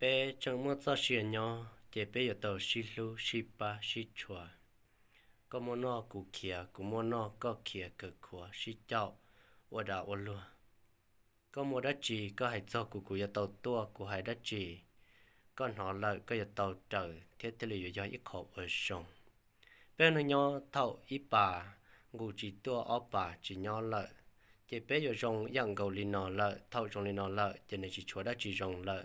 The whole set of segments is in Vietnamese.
bé trong mưa cho xì nhỏ chế bé giờ tàu xì lu xì ba xì chua có mô nọ cụ kia cụ mô nọ có kia cờ khóa xì chậu ô đã ô lúa có mô đất chì, có hải cho cụ cụ giờ tàu tua cụ hải đất chì, con họ lợi có giờ tàu trở thiết thế liệu do ít khổ ở sông bên nó nhỏ thầu ít bà ngủ chỉ tua ó bà chỉ nhỏ lợi chế bé giờ rong yang cầu lì nọ lợi thầu rong lì nọ lợi cho nên chỉ chúa đã chỉ rong lợi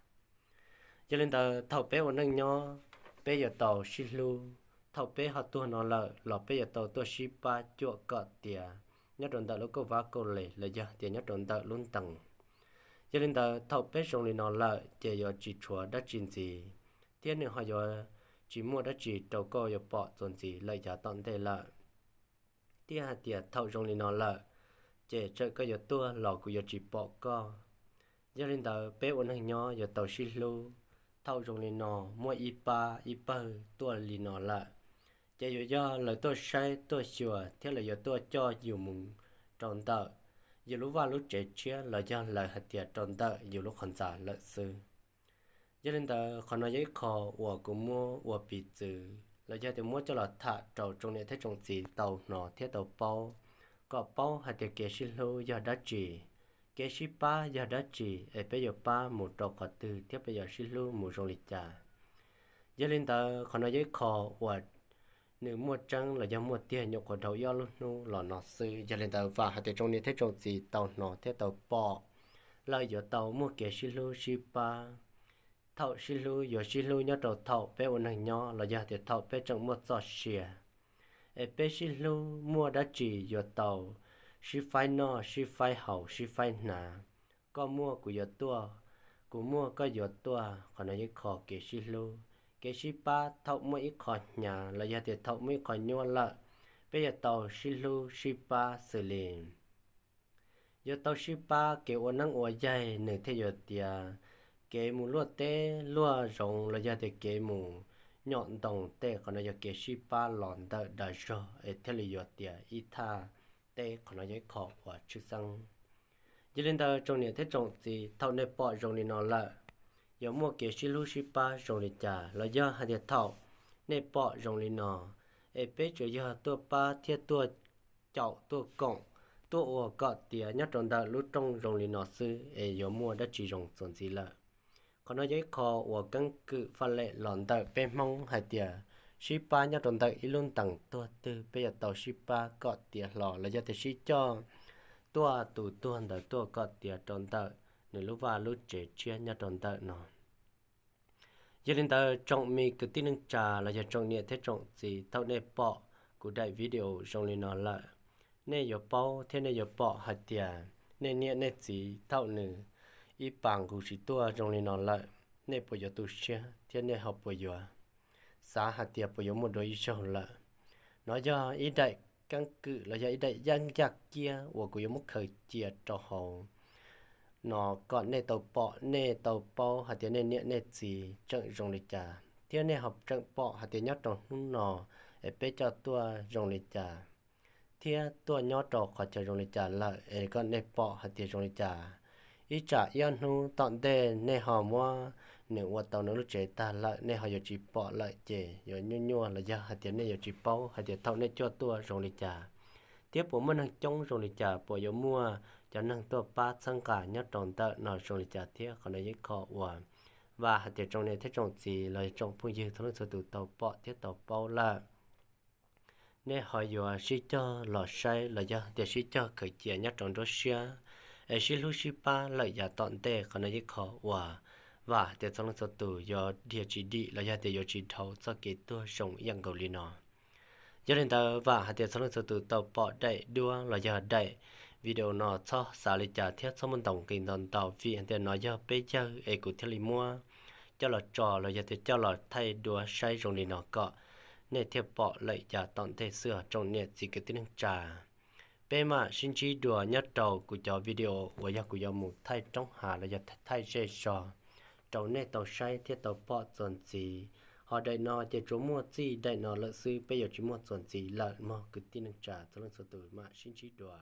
cho nên tờ thầu bé của nâng nhó, bé giờ tàu xí lu thầu bé họ tua nó lợ lọ bé giờ tàu tua xí ba chua cọ tìa nhớ tròn tờ lúc có vá cô lệ là giờ tìa nhớ tròn tờ luôn tầng cho nên tờ thầu bé xong thì nó lợ chỉ giờ chỉ chùa đã chín gì thiên nữa họ giờ chỉ mua đã chỉ đầu cô giờ bỏ dồn gì lợi giá tận thế lợ tìa tìa thầu xong thì nó lợ chỉ chơi có giờ tua lọ của giờ chỉ bỏ co cho nên tờ bé của hàng nhó giờ tàu xí lu thâu rồng lì nọ mua ba, ipa ipa tua lì nọ là chỉ dụ do lời tôi say, tôi sửa thế là do tôi cho nhiều mùng tròn tờ dù lúc vào lúc trẻ chia là do lời hạt tiệt tròn tờ dù lúc còn giả lợi sư cho nên tờ còn nói giấy khó của cũng mua của bị trừ là do thì mua cho là thả trầu trong này thế trong gì tàu nọ thế tàu bao có bao hạt tiệt kia xin lâu do đã chỉ kế sĩ ba giờ đã chỉ ở bây giờ ba một trò khó từ tiếp bây giờ xí lưu một rong lịch trà giờ lên tờ khó nói với khó và nếu mua trăng là do mua tiền nhậu của đầu do luôn nu là nó sư giờ lên tờ và hạt trong này thế trong gì tàu nó thế tàu bỏ là giờ tàu mua kế sĩ lưu sĩ ba thọ sĩ lưu giờ sĩ lưu nhớ đầu thọ bé ổn hành nhó là giờ thì thọ bé trong mua giọt xìa ở bé sĩ lưu mua đã chỉ giờ tàu shi phai no shi phai hậu shi phai nà có mua của giọt tua của mua có giọt tua còn nó những khó kể shi lu kể shi ba thọ mua ít khó nhà là gia tiền thọ mỗi khó nhua lợ bây giờ tàu shi lu shi ba xử lý giờ tàu shi ba kể ô năng ô dây nửa thế giọt tia kể mù lúa tê lúa rồng là giờ thì kể mù nhọn đồng tê còn nó giờ kể shi ba lòn đợi đợi rồi thế là giọt tia ít tha tế còn nói với khó và chữ sang giờ lên đó trong những thế trọng thì thâu nơi bỏ trong niệm nó là giờ mua kiểu xí lưu xí ba trong niệm trà là do hai thiệt thâu nơi bỏ trong niệm nó ấy bé chủ giờ tua ba thiệt tua chậu tua cổng tua ủa cọ tía nhất trong đó lúc trong trong niệm nó sư ấy giờ mua đã chỉ trong chuẩn gì là còn nói với khó và căn cứ phân lệ lòn tại bên mong hai tiệt shipa nhá tròn tay ilun tặng tua tư bây giờ tàu shipa có tiền lò là do thì shi cho tua tụ tuần đời tua có tiền tròn tay nếu lúc vào lúc trẻ chia nhá tròn tay nó giờ đến tờ trong mi cứ tin nâng trà là giờ trong nhẹ thế trong gì tao nè bỏ cụ đại video trong lên nó lại nè giờ bao thế nè giờ bỏ hạt tiền nè nhẹ nè gì tao nữ ít bằng cụ chỉ tua trong lên nó lại nè bây giờ tôi chia thế nè học bây giờ xã hạt tiệp của giống một đôi sầu là nó do ý đại căn cứ là do ý đại dân giặc kia của của giống một khởi chia cho họ nó còn nè tàu bọ nè tàu bò hạt tiệp nè nè nè gì trận rồng lịch trà thiên nè học trận bọ hạt tiệp nhất trong hung nọ để bê cho tua rồng lịch trà thiên tua nhỏ trò khỏi chờ rồng lịch trà là để con nè bọ hạt tiệp rồng lịch trà ý trả yên hung tọn đề nè họ mua nếu qua tàu nó lúc chạy ta lại nên họ giờ chỉ bỏ lại chè giờ nhua nhua là giờ hạt tiền này giờ chỉ bao hạt tiền thâu nên cho tua rồi lịch trả tiếp bố mình đang trông rồi lịch trả bỏ giờ mua cho năng tua ba sang cả nhớ tròn tợ nó rồi lịch trả thiết còn này khó qua và hạt tiền trong này thế trồng gì là trồng phun dư thằng số từ tàu bỏ thiết tàu bao là nên họ giờ sĩ cho lò say là giờ tiền sĩ cho khởi tiền nhớ tròn đó xia ai sĩ lúc sĩ ba là giờ tọn tệ còn này khó qua và để trong lúc sau tù do địa chỉ đi là do để do chỉ thấu cho cái tua sống yang cầu liên nó do nên ta và hạt để trong lúc sau tù tàu bỏ đại đua là do đại video nó cho xả lịch trả thiết cho môn tổng kinh toàn tàu vì hạt để nói do bây giờ ai cũng thiết lý mua cho là trò là do để cho là thay đua sai rồng liên nó có nên thiết bỏ lại trả tận thể sửa trong nét chỉ cái tiếng trả bé mà xin chỉ đùa nhất đầu của cho video và giờ của giờ một thay trong hà là giờ thay xe cho trâu này tàu say thiết tàu bỏ chuẩn gì họ đại nó chỉ chỗ mua gì đại nó lợi sư bây giờ chỉ mua chuẩn gì lợi mà cứ tin được trả cho nên số tuổi mà xin chỉ đùa